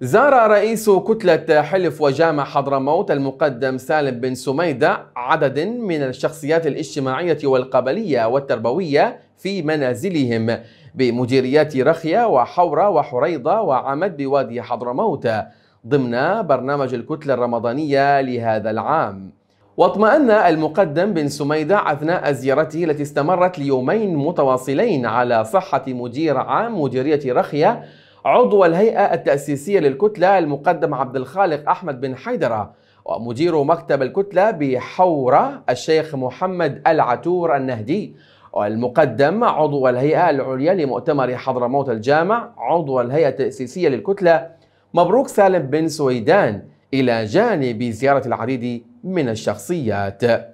زار رئيس كتلة حلف وجامع حضرموت المقدم سالم بن سميدة عدد من الشخصيات الاجتماعية والقبلية والتربوية في منازلهم بمديريات رخية وحورة وحريضة وعمد بوادي حضرموت ضمن برنامج الكتلة الرمضانية لهذا العام واطمأن المقدم بن سميدة أثناء زيارته التي استمرت ليومين متواصلين على صحة مدير عام مديرية رخية عضو الهيئة التأسيسية للكتلة المقدم عبد الخالق أحمد بن حيدرة ومدير مكتب الكتلة بحورة الشيخ محمد العتور النهدي والمقدم عضو الهيئة العليا لمؤتمر حضرموت الجامع عضو الهيئة التأسيسية للكتلة مبروك سالم بن سويدان إلى جانب زيارة العديد من الشخصيات